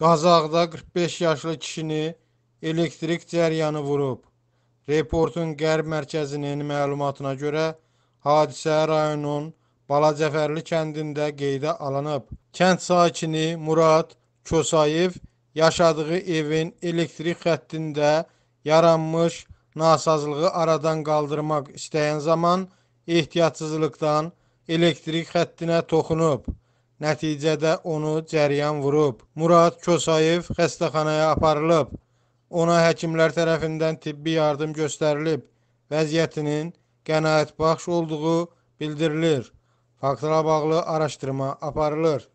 Qazaqda 45 yaşlı kişini elektrik cəryanı vurub. Reportun qərb mərkəzinin məlumatına görə hadisə rayonun Balacəfərli kəndində qeydə alınıb. Kənd sakini Murad Kosayev yaşadığı evin elektrik xəttində yaranmış nasazlığı aradan qaldırmaq istəyən zaman ehtiyatsızlıqdan elektrik xəttinə toxunub. Nəticədə onu cəryan vurub. Murad Kosayev xəstəxanaya aparılıb. Ona həkimlər tərəfindən tibbi yardım göstərilib. Vəziyyətinin qənaətbəxş olduğu bildirilir. Faktla bağlı araşdırma aparılır.